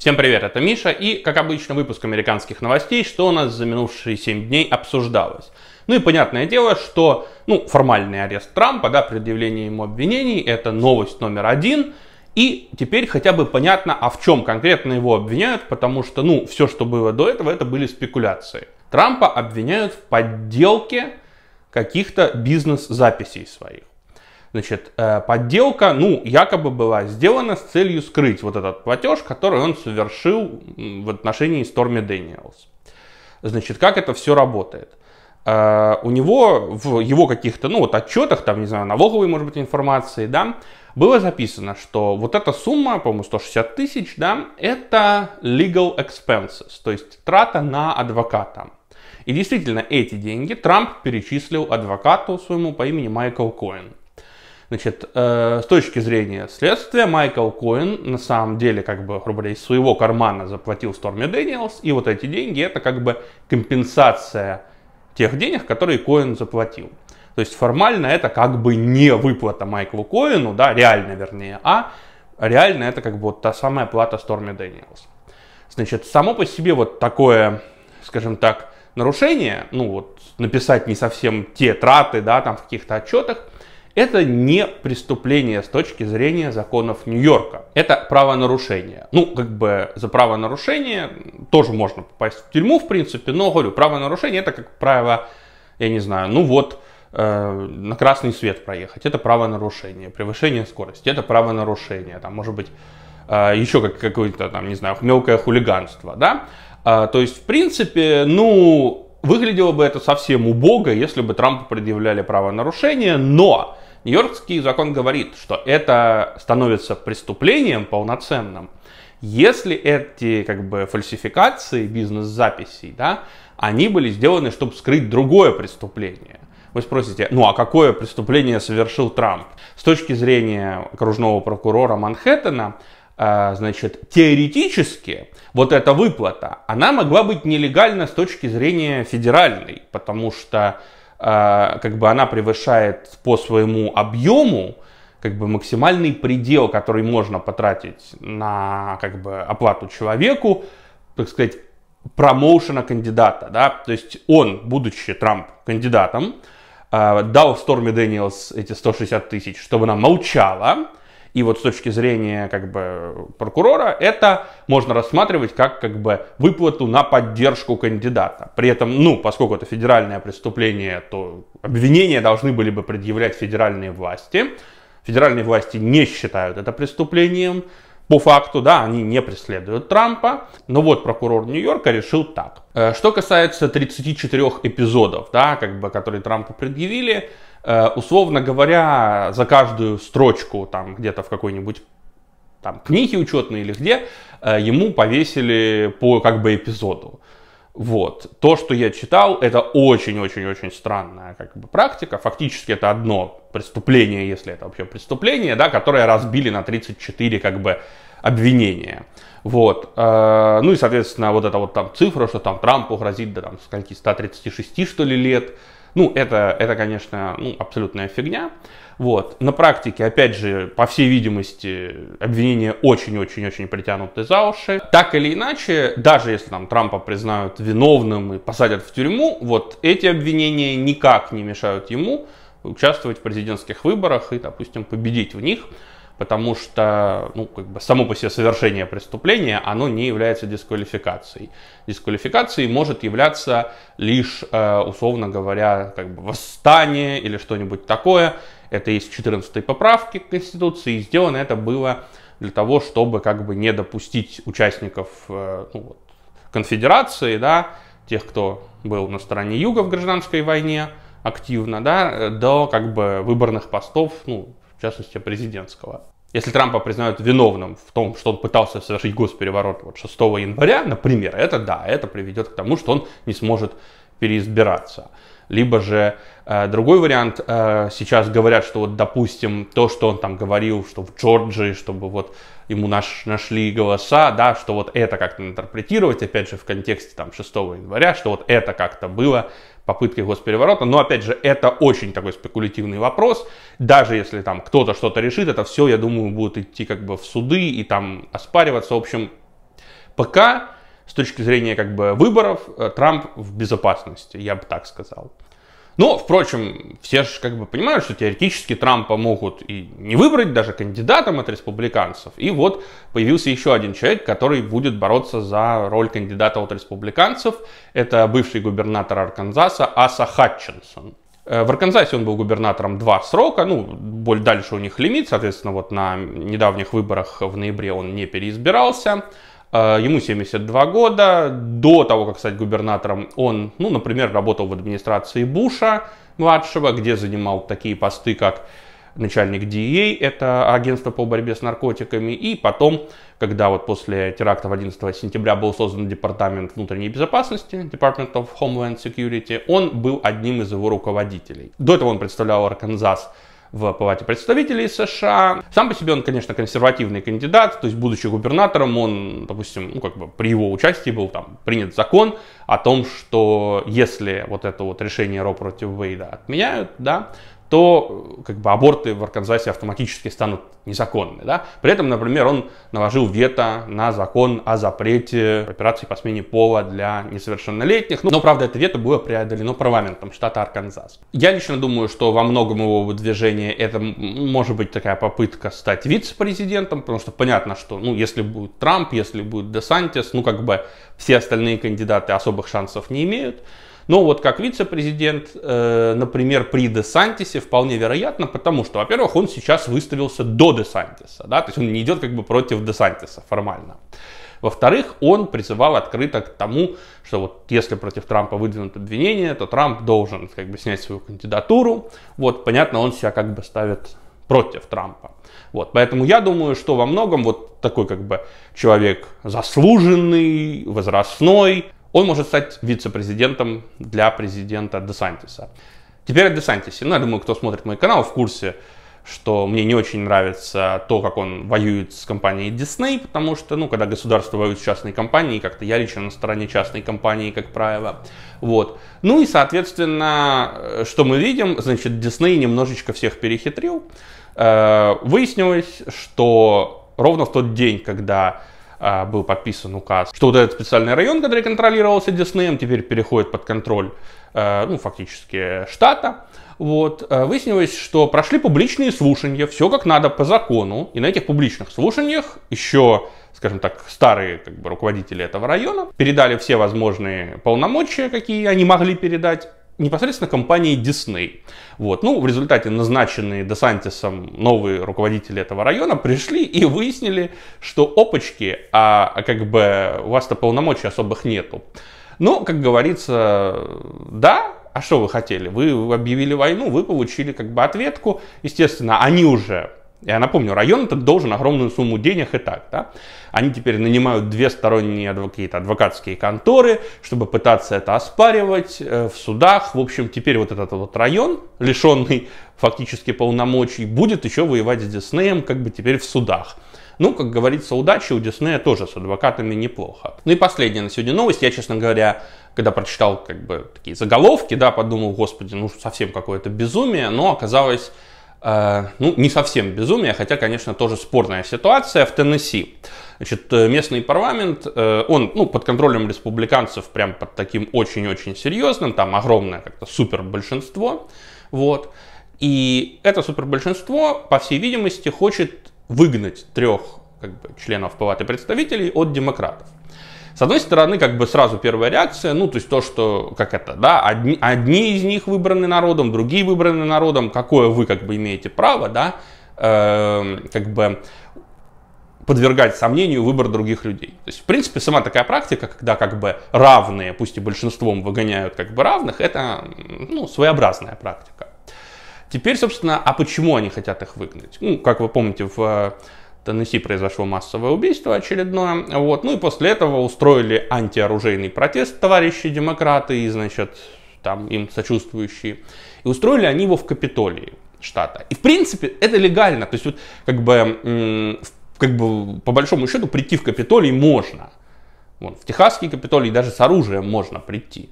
Всем привет, это Миша и, как обычно, выпуск американских новостей, что у нас за минувшие 7 дней обсуждалось. Ну и понятное дело, что ну, формальный арест Трампа, да, предъявление ему обвинений, это новость номер один. И теперь хотя бы понятно, а в чем конкретно его обвиняют, потому что, ну, все, что было до этого, это были спекуляции. Трампа обвиняют в подделке каких-то бизнес-записей своих. Значит, э, подделка, ну, якобы была сделана с целью скрыть вот этот платеж, который он совершил в отношении Stormy Daniels. Значит, как это все работает? Э, у него в его каких-то, ну, вот отчетах, там, не знаю, налоговой, может быть, информации, да, было записано, что вот эта сумма, по-моему, 160 тысяч, да, это legal expenses, то есть трата на адвоката. И действительно, эти деньги Трамп перечислил адвокату своему по имени Майкл Коэн. Значит, э, с точки зрения следствия, Майкл Коин на самом деле, как бы, грубо говоря, из своего кармана заплатил Сторме Дэниелс, и вот эти деньги это как бы компенсация тех денег, которые Коин заплатил. То есть формально это как бы не выплата Майклу Коину, да, реально вернее, а реально это как бы вот та самая плата Сторме Дэниелс. Значит, само по себе вот такое, скажем так, нарушение, ну вот написать не совсем те траты, да, там в каких-то отчетах, это не преступление с точки зрения законов Нью-Йорка. Это правонарушение. Ну, как бы за правонарушение тоже можно попасть в тюрьму, в принципе, но, говорю, правонарушение это, как правило, я не знаю, ну вот, э, на красный свет проехать, это правонарушение, превышение скорости, это правонарушение, там, может быть, э, еще как, какое-то, там, не знаю, мелкое хулиганство, да, э, то есть, в принципе, ну, Выглядело бы это совсем убого, если бы Трампу предъявляли правонарушение, но Нью-Йоркский закон говорит, что это становится преступлением полноценным, если эти как бы фальсификации бизнес-записей, да, они были сделаны, чтобы скрыть другое преступление. Вы спросите, ну а какое преступление совершил Трамп? С точки зрения окружного прокурора Манхэттена, а, значит, теоретически вот эта выплата, она могла быть нелегальна с точки зрения федеральной, потому что а, как бы она превышает по своему объему как бы максимальный предел, который можно потратить на как бы оплату человеку, так сказать, промоушена кандидата, да, то есть он, будучи Трамп кандидатом, а, дал Сторми Дэниелс эти 160 тысяч, чтобы она молчала, и вот с точки зрения как бы, прокурора это можно рассматривать как, как бы, выплату на поддержку кандидата. При этом, ну, поскольку это федеральное преступление, то обвинения должны были бы предъявлять федеральные власти. Федеральные власти не считают это преступлением. По факту, да, они не преследуют Трампа, но вот прокурор Нью-Йорка решил так. Э, что касается 34 эпизодов, да, как бы, которые Трампу предъявили, Э, условно говоря, за каждую строчку там где-то в какой-нибудь там книги учетные или где, э, ему повесили по как бы эпизоду. Вот. То, что я читал, это очень-очень-очень странная как бы, практика. Фактически это одно преступление, если это вообще преступление, да, которое разбили на 34 как бы обвинения. Вот. Э, ну и, соответственно, вот эта вот там цифра, что там Трампу грозит до да, там скольки, 136 что ли лет. Ну, это, это конечно, ну, абсолютная фигня. Вот. На практике, опять же, по всей видимости, обвинения очень-очень-очень притянуты за уши. Так или иначе, даже если там Трампа признают виновным и посадят в тюрьму, вот эти обвинения никак не мешают ему участвовать в президентских выборах и, допустим, победить в них потому что ну, как бы само по себе совершение преступления, оно не является дисквалификацией. Дисквалификацией может являться лишь, э, условно говоря, как бы восстание или что-нибудь такое. Это есть 14 поправки к Конституции, и сделано это было для того, чтобы как бы не допустить участников э, ну, вот, конфедерации, да, тех, кто был на стороне юга в гражданской войне активно, да, до как бы выборных постов, ну, в частности президентского. Если Трампа признают виновным в том, что он пытался совершить госпереворот вот 6 января, например, это да, это приведет к тому, что он не сможет переизбираться либо же э, другой вариант, э, сейчас говорят, что вот, допустим, то, что он там говорил, что в Джорджии, чтобы вот ему наш, нашли голоса, да, что вот это как-то интерпретировать, опять же, в контексте там 6 января, что вот это как-то было попыткой госпереворота, но, опять же, это очень такой спекулятивный вопрос, даже если там кто-то что-то решит, это все, я думаю, будет идти как бы в суды и там оспариваться, в общем, пока с точки зрения как бы выборов э, Трамп в безопасности, я бы так сказал. Но, впрочем, все же как бы понимают, что теоретически Трампа могут и не выбрать даже кандидатом от республиканцев. И вот появился еще один человек, который будет бороться за роль кандидата от республиканцев. Это бывший губернатор Арканзаса Аса Хатчинсон. Э, в Арканзасе он был губернатором два срока, ну, боль дальше у них лимит, соответственно, вот на недавних выборах в ноябре он не переизбирался. А, ему 72 года. До того, как стать губернатором, он, ну, например, работал в администрации Буша младшего, где занимал такие посты, как начальник DEA, это агентство по борьбе с наркотиками, и потом, когда вот после терактов 11 сентября был создан департамент внутренней безопасности, Department of Homeland Security, он был одним из его руководителей. До этого он представлял Арканзас в Палате представителей США. Сам по себе он, конечно, консервативный кандидат, то есть, будучи губернатором, он, допустим, ну, как бы при его участии был там принят закон о том, что если вот это вот решение Ро против Вейда отменяют, да, то э, как бы аборты в Арканзасе автоматически станут незаконными, Да? При этом, например, он наложил вето на закон о запрете операций по смене пола для несовершеннолетних. Но, правда, это вето было преодолено парламентом штата Арканзас. Я лично думаю, что во многом его движение это может быть такая попытка стать вице-президентом, потому что понятно, что ну, если будет Трамп, если будет Десантис, ну как бы все остальные кандидаты особых шансов не имеют. Но вот как вице-президент, э, например, при Де Сантисе вполне вероятно, потому что, во-первых, он сейчас выставился до Де Сантиса, да, то есть он не идет как бы против Де Сантиса формально. Во-вторых, он призывал открыто к тому, что вот если против Трампа выдвинут обвинение, то Трамп должен как бы снять свою кандидатуру. Вот, понятно, он себя как бы ставит против Трампа. Вот, поэтому я думаю, что во многом вот такой как бы человек заслуженный, возрастной, он может стать вице-президентом для президента Десантиса. Теперь о Десантисе. Ну, я думаю, кто смотрит мой канал в курсе, что мне не очень нравится то, как он воюет с компанией Disney, потому что, ну, когда государство воюет с частной компанией, как-то я лично на стороне частной компании, как правило. Вот. Ну и, соответственно, э, что мы видим, значит, Disney немножечко всех перехитрил. Э, выяснилось, что ровно в тот день, когда а, был подписан указ, что вот этот специальный район, который контролировался Диснеем, теперь переходит под контроль, э, ну, фактически, штата. Вот, э, выяснилось, что прошли публичные слушания, все как надо по закону, и на этих публичных слушаниях еще скажем так, старые как бы, руководители этого района передали все возможные полномочия, какие они могли передать непосредственно компании Disney. Вот. Ну, в результате назначенные Десантисом новые руководители этого района пришли и выяснили, что опачки, а, а как бы у вас-то полномочий особых нету. Но, как говорится, да, а что вы хотели? Вы объявили войну, вы получили как бы ответку. Естественно, они уже я напомню, район этот должен огромную сумму денег и так. Да? Они теперь нанимают две сторонние какие адвокатские конторы, чтобы пытаться это оспаривать э, в судах. В общем, теперь вот этот вот район, лишенный фактически полномочий, будет еще воевать с Диснеем как бы теперь в судах. Ну, как говорится, удачи у Диснея тоже с адвокатами неплохо. Ну и последняя на сегодня новость. Я, честно говоря, когда прочитал как бы такие заголовки, да, подумал, господи, ну совсем какое-то безумие, но оказалось Э, ну, не совсем безумие, хотя, конечно, тоже спорная ситуация в Теннесси. Значит, э, местный парламент, э, он ну, под контролем республиканцев прям под таким очень-очень серьезным, там огромное как-то супер большинство, вот. И это супер большинство, по всей видимости, хочет выгнать трех как бы, членов Палаты представителей от демократов. С одной стороны, как бы сразу первая реакция, ну, то есть то, что, как это, да, одни, одни из них выбраны народом, другие выбраны народом, какое вы, как бы, имеете право, да, э, как бы подвергать сомнению выбор других людей. То есть, в принципе, сама такая практика, когда как бы равные, пусть и большинством выгоняют как бы равных, это ну, своеобразная практика. Теперь, собственно, а почему они хотят их выгнать? Ну, как вы помните, в Теннесси произошло массовое убийство очередное. Вот. Ну и после этого устроили антиоружейный протест товарищи демократы и, значит, там им сочувствующие. И устроили они его в Капитолии штата. И в принципе это легально. То есть вот как бы, как бы по большому счету прийти в Капитолий можно. Вон, в Техасский Капитолий даже с оружием можно прийти.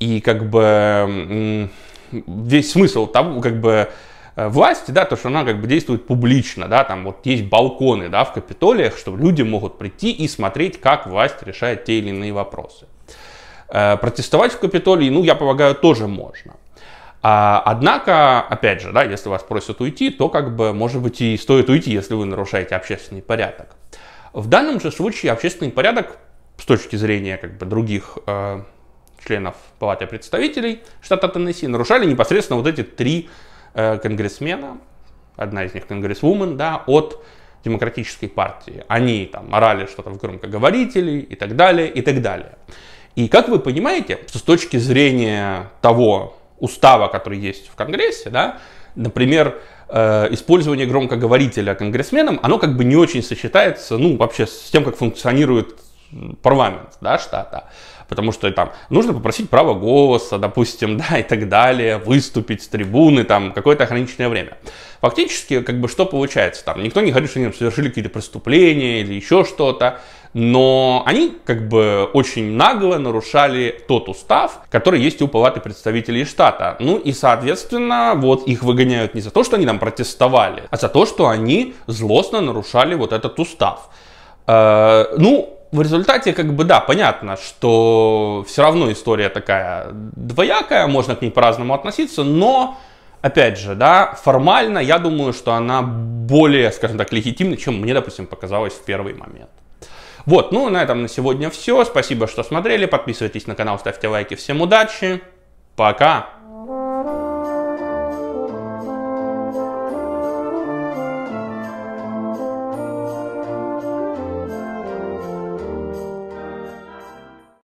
И как бы весь смысл того, как бы Э, власти, да, то, что она как бы действует публично, да, там вот есть балконы, да, в Капитолиях, что люди могут прийти и смотреть, как власть решает те или иные вопросы. Э, протестовать в Капитолии, ну, я полагаю, тоже можно. А, однако, опять же, да, если вас просят уйти, то как бы, может быть, и стоит уйти, если вы нарушаете общественный порядок. В данном же случае общественный порядок с точки зрения как бы других э, членов Палаты представителей штата Теннесси нарушали непосредственно вот эти три Э, конгрессмена, одна из них конгрессвумен, да, от демократической партии. Они там орали что-то в громкоговорителей и так далее, и так далее. И как вы понимаете, с точки зрения того устава, который есть в Конгрессе, да, например, э, использование громкоговорителя Конгрессменом, оно как бы не очень сочетается, ну, вообще с тем, как функционирует парламент да, штата. Потому что там нужно попросить право голоса, допустим, да, и так далее, выступить с трибуны, там, какое-то ограниченное время. Фактически, как бы, что получается? Там, никто не говорит, что они совершили какие-то преступления или еще что-то, но они, как бы, очень нагло нарушали тот устав, который есть у палаты представителей штата. Ну и, соответственно, вот их выгоняют не за то, что они там протестовали, а за то, что они злостно нарушали вот этот устав. Э, ну, в результате, как бы, да, понятно, что все равно история такая двоякая, можно к ней по-разному относиться, но, опять же, да, формально я думаю, что она более, скажем так, легитимна, чем мне, допустим, показалось в первый момент. Вот, ну, на этом на сегодня все. Спасибо, что смотрели. Подписывайтесь на канал, ставьте лайки. Всем удачи. Пока.